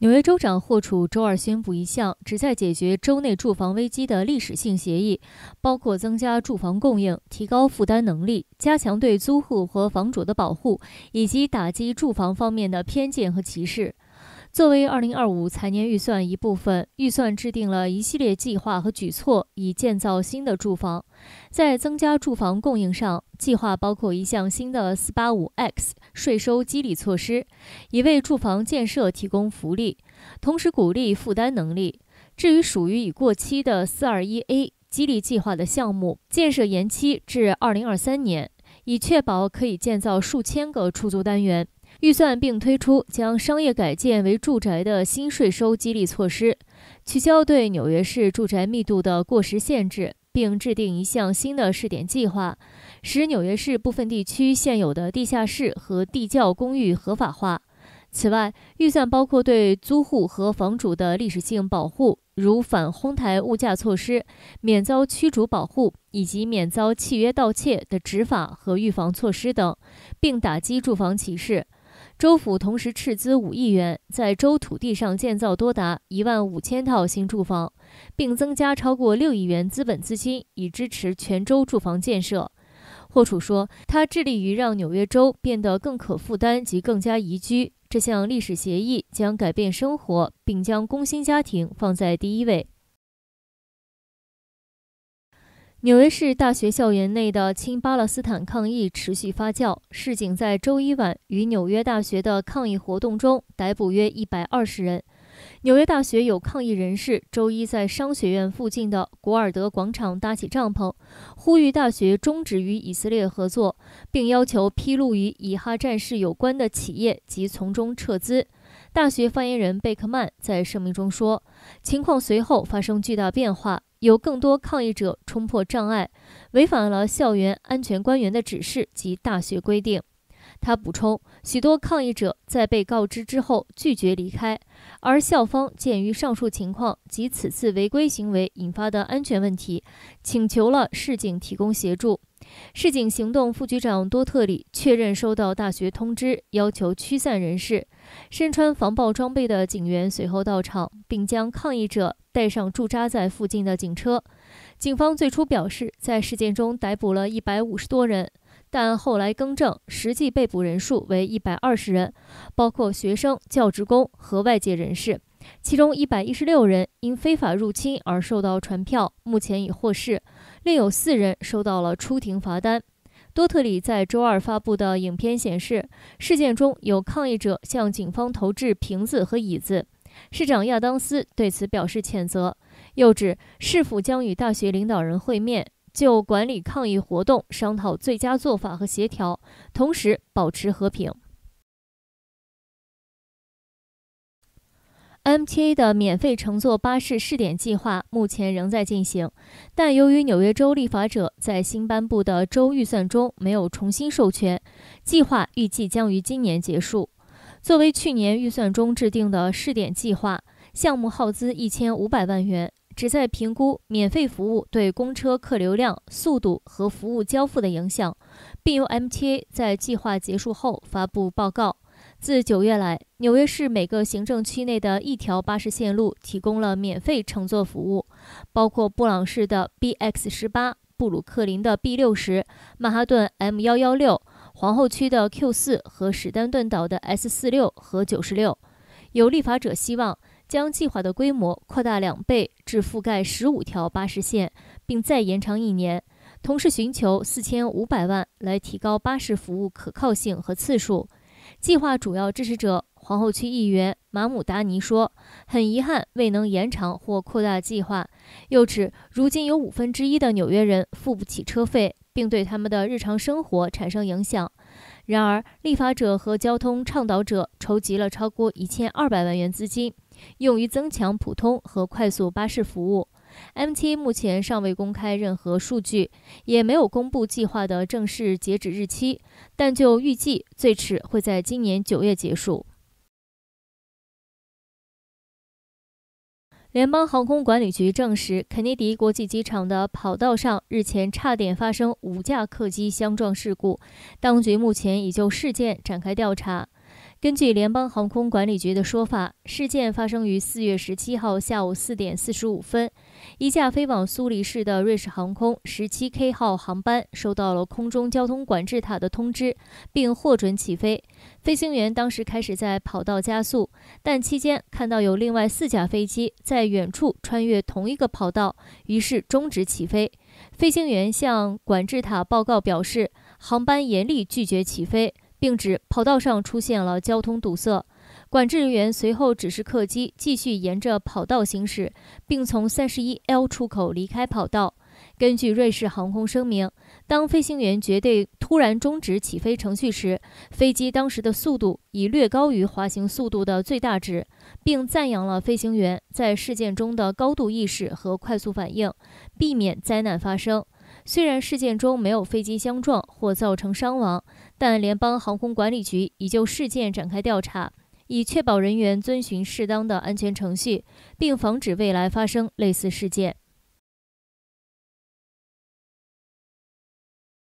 纽约州长霍楚周二宣布一项旨在解决州内住房危机的历史性协议，包括增加住房供应、提高负担能力、加强对租户和房主的保护，以及打击住房方面的偏见和歧视。作为2025财年预算一部分，预算制定了一系列计划和举措，以建造新的住房。在增加住房供应上，计划包括一项新的 485x 税收激励措施，以为住房建设提供福利，同时鼓励负担能力。至于属于已过期的 421a 激励计划的项目建设，延期至2023年，以确保可以建造数千个出租单元。预算并推出将商业改建为住宅的新税收激励措施，取消对纽约市住宅密度的过时限制，并制定一项新的试点计划，使纽约市部分地区现有的地下室和地窖公寓合法化。此外，预算包括对租户和房主的历史性保护，如反哄抬物价措施、免遭驱逐保护以及免遭契约盗窃的执法和预防措施等，并打击住房歧视。州府同时斥资五亿元，在州土地上建造多达一万五千套新住房，并增加超过六亿元资本资金，以支持全州住房建设。霍楚说，他致力于让纽约州变得更可负担及更加宜居。这项历史协议将改变生活，并将工薪家庭放在第一位。纽约市大学校园内的亲巴勒斯坦抗议持续发酵，市警在周一晚与纽约大学的抗议活动中逮捕约一百二十人。纽约大学有抗议人士周一在商学院附近的古尔德广场搭起帐篷，呼吁大学终止与以色列合作，并要求披露与以哈战事有关的企业及从中撤资。大学发言人贝克曼在声明中说：“情况随后发生巨大变化。”有更多抗议者冲破障碍，违反了校园安全官员的指示及大学规定。他补充，许多抗议者在被告知之后拒绝离开，而校方鉴于上述情况及此次违规行为引发的安全问题，请求了市警提供协助。市警行动副局长多特里确认收到大学通知，要求驱散人士。身穿防爆装备的警员随后到场，并将抗议者带上驻扎在附近的警车。警方最初表示在事件中逮捕了一百五十多人，但后来更正，实际被捕人数为一百二十人，包括学生、教职工和外界人士。其中一百一十六人因非法入侵而受到传票，目前已获释；另有四人收到了出庭罚单。多特里在周二发布的影片显示，事件中有抗议者向警方投掷瓶子和椅子。市长亚当斯对此表示谴责，又指市府将与大学领导人会面，就管理抗议活动、商讨最佳做法和协调，同时保持和平。MTA 的免费乘坐巴士试点计划目前仍在进行，但由于纽约州立法者在新颁布的州预算中没有重新授权，计划预计将于今年结束。作为去年预算中制定的试点计划，项目耗资1500万元，旨在评估免费服务对公车客流量、速度和服务交付的影响，并由 MTA 在计划结束后发布报告。自九月来，纽约市每个行政区内的一条巴士线路提供了免费乘坐服务，包括布朗市的 B X 十八、布鲁克林的 B 六十、曼哈顿 M 幺幺六、皇后区的 Q 四和史丹顿岛的 S 四六和九十六。有立法者希望将计划的规模扩大两倍，至覆盖十五条巴士线，并再延长一年。同时，寻求四千五百万来提高巴士服务可靠性和次数。计划主要支持者皇后区议员马姆达尼说：“很遗憾未能延长或扩大计划。”又指如今有五分之一的纽约人付不起车费，并对他们的日常生活产生影响。然而，立法者和交通倡导者筹集了超过一千二百万元资金，用于增强普通和快速巴士服务。MTA 目前尚未公开任何数据，也没有公布计划的正式截止日期，但就预计最迟会在今年九月结束。联邦航空管理局证实，肯尼迪国际机场的跑道上日前差点发生五架客机相撞事故，当局目前已就事件展开调查。根据联邦航空管理局的说法，事件发生于四月十七号下午四点四十五分。一架飞往苏黎世的瑞士航空 17K 号航班收到了空中交通管制塔的通知，并获准起飞。飞行员当时开始在跑道加速，但期间看到有另外四架飞机在远处穿越同一个跑道，于是终止起飞。飞行员向管制塔报告表示，航班严厉拒绝起飞，并指跑道上出现了交通堵塞。管制人员随后指示客机继续沿着跑道行驶，并从三十一 L 出口离开跑道。根据瑞士航空声明，当飞行员决定突然终止起飞程序时，飞机当时的速度已略高于滑行速度的最大值，并赞扬了飞行员在事件中的高度意识和快速反应，避免灾难发生。虽然事件中没有飞机相撞或造成伤亡，但联邦航空管理局已就事件展开调查。以确保人员遵循适当的安全程序，并防止未来发生类似事件。